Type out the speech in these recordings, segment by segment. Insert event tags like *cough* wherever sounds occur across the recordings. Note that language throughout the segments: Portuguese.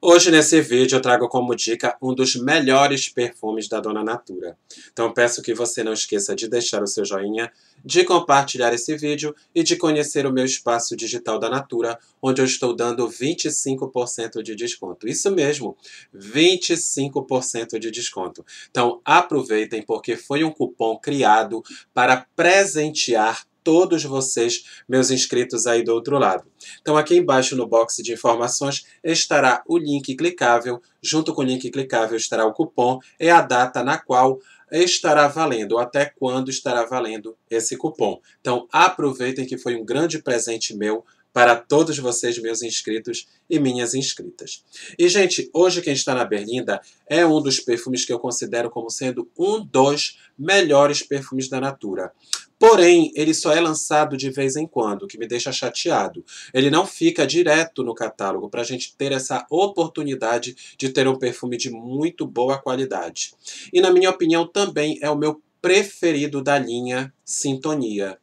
Hoje, nesse vídeo, eu trago como dica um dos melhores perfumes da Dona Natura. Então peço que você não esqueça de deixar o seu joinha, de compartilhar esse vídeo e de conhecer o meu espaço digital da Natura, onde eu estou dando 25% de desconto. Isso mesmo, 25% de desconto. Então aproveitem porque foi um cupom criado para presentear todos vocês, meus inscritos aí do outro lado. Então aqui embaixo no box de informações estará o link clicável, junto com o link clicável estará o cupom e é a data na qual estará valendo, até quando estará valendo esse cupom. Então aproveitem que foi um grande presente meu para todos vocês, meus inscritos e minhas inscritas. E, gente, hoje quem está na Berlinda é um dos perfumes que eu considero como sendo um dos melhores perfumes da Natura. Porém, ele só é lançado de vez em quando, o que me deixa chateado. Ele não fica direto no catálogo para a gente ter essa oportunidade de ter um perfume de muito boa qualidade. E, na minha opinião, também é o meu preferido da linha Sintonia,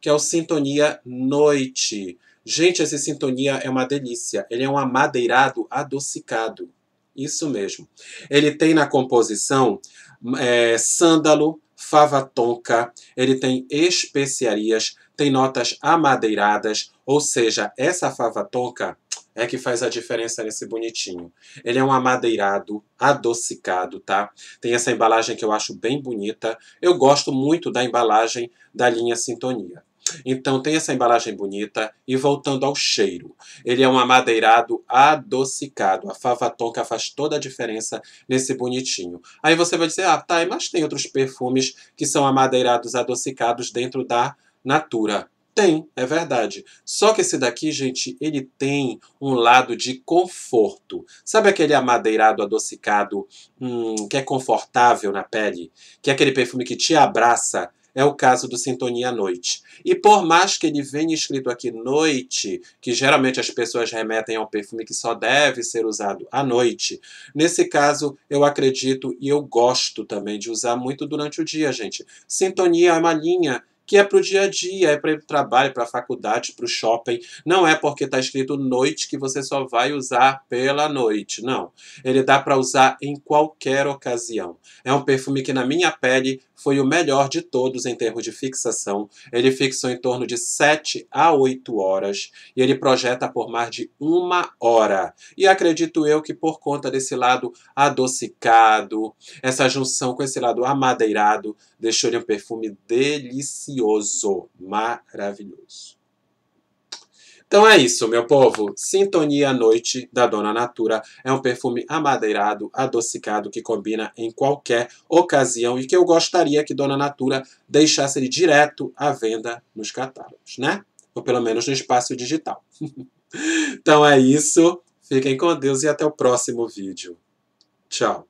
que é o Sintonia Noite Gente, esse sintonia é uma delícia. Ele é um amadeirado adocicado. Isso mesmo. Ele tem na composição é, sândalo, fava tonka, ele tem especiarias, tem notas amadeiradas, ou seja, essa fava tonka é que faz a diferença nesse bonitinho. Ele é um amadeirado, adocicado, tá? Tem essa embalagem que eu acho bem bonita. Eu gosto muito da embalagem da linha Sintonia. Então tem essa embalagem bonita e voltando ao cheiro. Ele é um amadeirado adocicado. A fava tonka faz toda a diferença nesse bonitinho. Aí você vai dizer, ah, tá, mas tem outros perfumes que são amadeirados adocicados dentro da Natura. Tem, é verdade. Só que esse daqui, gente, ele tem um lado de conforto. Sabe aquele amadeirado adocicado hum, que é confortável na pele? Que é aquele perfume que te abraça, é o caso do Sintonia Noite. E por mais que ele venha escrito aqui noite, que geralmente as pessoas remetem ao perfume que só deve ser usado à noite, nesse caso eu acredito e eu gosto também de usar muito durante o dia, gente. Sintonia é uma linha que é para o dia a dia, é para o trabalho, para a faculdade, para o shopping. Não é porque está escrito noite que você só vai usar pela noite, não. Ele dá para usar em qualquer ocasião. É um perfume que na minha pele foi o melhor de todos em termos de fixação. Ele fixou em torno de 7 a 8 horas e ele projeta por mais de uma hora. E acredito eu que por conta desse lado adocicado, essa junção com esse lado amadeirado, deixou ele um perfume delicioso maravilhoso, maravilhoso. Então é isso, meu povo. Sintonia Noite da Dona Natura é um perfume amadeirado, adocicado, que combina em qualquer ocasião e que eu gostaria que Dona Natura deixasse ele direto à venda nos catálogos, né? Ou pelo menos no espaço digital. *laughs* então é isso. Fiquem com Deus e até o próximo vídeo. Tchau.